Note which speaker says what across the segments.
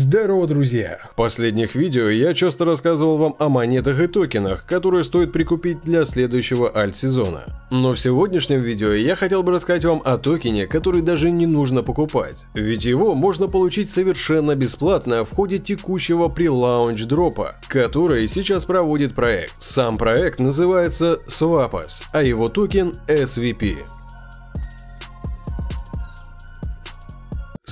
Speaker 1: Здорово, друзья! В последних видео я часто рассказывал вам о монетах и токенах, которые стоит прикупить для следующего альт-сезона. Но в сегодняшнем видео я хотел бы рассказать вам о токене, который даже не нужно покупать, ведь его можно получить совершенно бесплатно в ходе текущего прелаунч дропа, который сейчас проводит проект. Сам проект называется Swapos, а его токен SVP.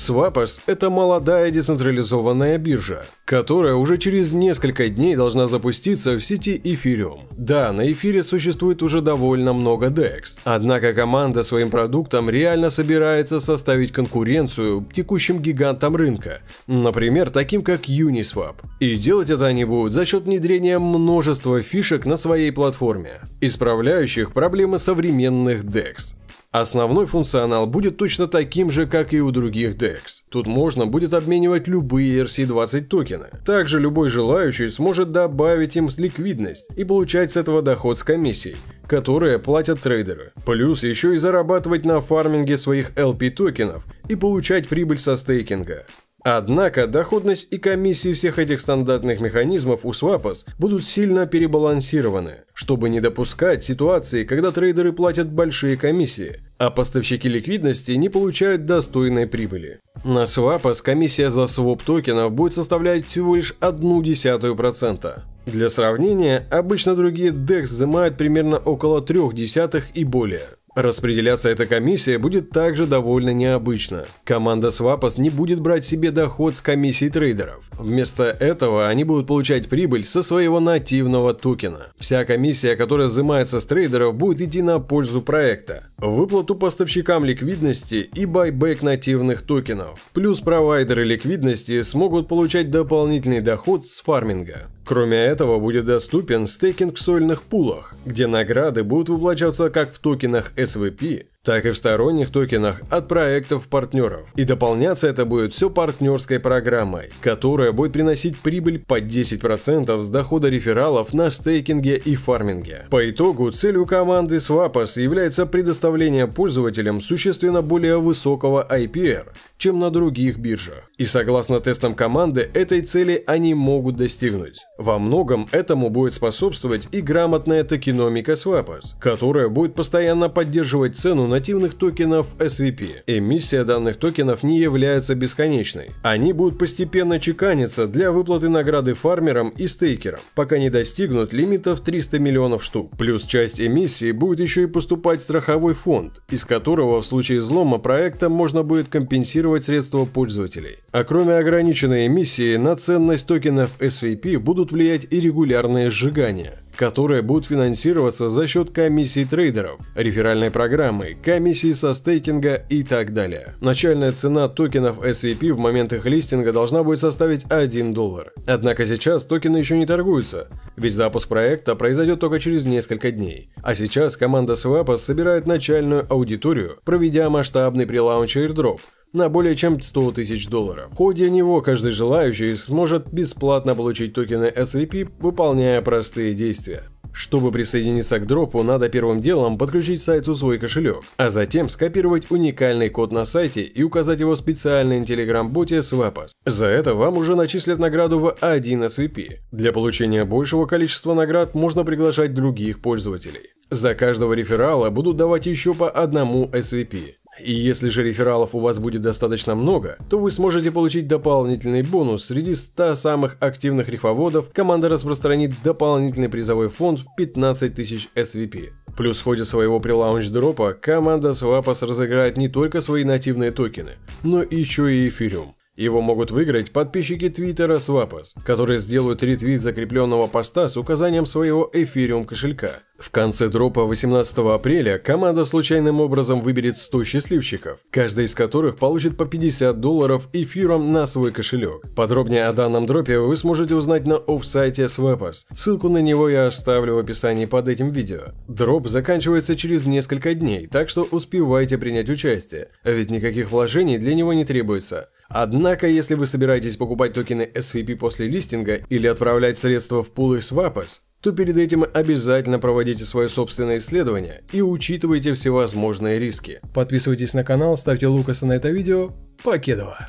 Speaker 1: Swapos – это молодая децентрализованная биржа, которая уже через несколько дней должна запуститься в сети Ethereum. Да, на эфире существует уже довольно много DEX, однако команда своим продуктом реально собирается составить конкуренцию текущим гигантам рынка, например, таким как Uniswap. И делать это они будут за счет внедрения множества фишек на своей платформе, исправляющих проблемы современных DEX. Основной функционал будет точно таким же, как и у других DEX. Тут можно будет обменивать любые RC20 токены. Также любой желающий сможет добавить им ликвидность и получать с этого доход с комиссией, которые платят трейдеры. Плюс еще и зарабатывать на фарминге своих LP токенов и получать прибыль со стейкинга. Однако доходность и комиссии всех этих стандартных механизмов у Swapos будут сильно перебалансированы, чтобы не допускать ситуации, когда трейдеры платят большие комиссии, а поставщики ликвидности не получают достойной прибыли. На Swapos комиссия за своп токенов будет составлять всего лишь одну десятую процента. Для сравнения, обычно другие DEX взимают примерно около трех десятых и более. Распределяться эта комиссия будет также довольно необычно. Команда Swapos не будет брать себе доход с комиссий трейдеров. Вместо этого они будут получать прибыль со своего нативного токена. Вся комиссия, которая взимается с трейдеров, будет идти на пользу проекта. Выплату поставщикам ликвидности и байбек нативных токенов. Плюс провайдеры ликвидности смогут получать дополнительный доход с фарминга. Кроме этого будет доступен стейкинг в сольных пулах, где награды будут выплачиваться как в токенах S SVP так и в сторонних токенах от проектов партнеров. И дополняться это будет все партнерской программой, которая будет приносить прибыль по 10% с дохода рефералов на стейкинге и фарминге. По итогу целью команды Swapos является предоставление пользователям существенно более высокого IPR, чем на других биржах. И согласно тестам команды, этой цели они могут достигнуть. Во многом этому будет способствовать и грамотная токеномика Swapos, которая будет постоянно поддерживать цену на альтернативных токенов SVP. Эмиссия данных токенов не является бесконечной. Они будут постепенно чеканиться для выплаты награды фармерам и стейкерам, пока не достигнут лимитов 300 миллионов штук. Плюс часть эмиссии будет еще и поступать в страховой фонд, из которого в случае взлома проекта можно будет компенсировать средства пользователей. А кроме ограниченной эмиссии, на ценность токенов SVP будут влиять и регулярные сжигания – которые будут финансироваться за счет комиссий трейдеров, реферальной программы, комиссий со стейкинга и так далее. Начальная цена токенов SVP в момент их листинга должна будет составить 1 доллар. Однако сейчас токены еще не торгуются, ведь запуск проекта произойдет только через несколько дней. А сейчас команда Swap собирает начальную аудиторию, проведя масштабный прилаунч airdrop – на более чем 100 тысяч долларов. В ходе него каждый желающий сможет бесплатно получить токены SVP, выполняя простые действия. Чтобы присоединиться к дропу, надо первым делом подключить сайту свой кошелек, а затем скопировать уникальный код на сайте и указать его в специальном телеграм-боте Swapos. За это вам уже начислят награду в 1 SVP. Для получения большего количества наград можно приглашать других пользователей. За каждого реферала будут давать еще по одному SVP. И если же рефералов у вас будет достаточно много, то вы сможете получить дополнительный бонус. Среди 100 самых активных рифоводов команда распространит дополнительный призовой фонд в 15 тысяч SVP. Плюс в ходе своего прилаунч дропа команда Swapos разыграет не только свои нативные токены, но еще и эфириум. Его могут выиграть подписчики твиттера Свапас, которые сделают ретвит закрепленного поста с указанием своего эфириум кошелька. В конце дропа 18 апреля команда случайным образом выберет 100 счастливчиков, каждый из которых получит по 50 долларов эфиром на свой кошелек. Подробнее о данном дропе вы сможете узнать на офсайте Swapos. Ссылку на него я оставлю в описании под этим видео. Дроп заканчивается через несколько дней, так что успевайте принять участие, ведь никаких вложений для него не требуется. Однако, если вы собираетесь покупать токены SVP после листинга или отправлять средства в пулы Swappers, то перед этим обязательно проводите свое собственное исследование и учитывайте всевозможные риски. Подписывайтесь на канал, ставьте Лукаса на это видео. Покедова!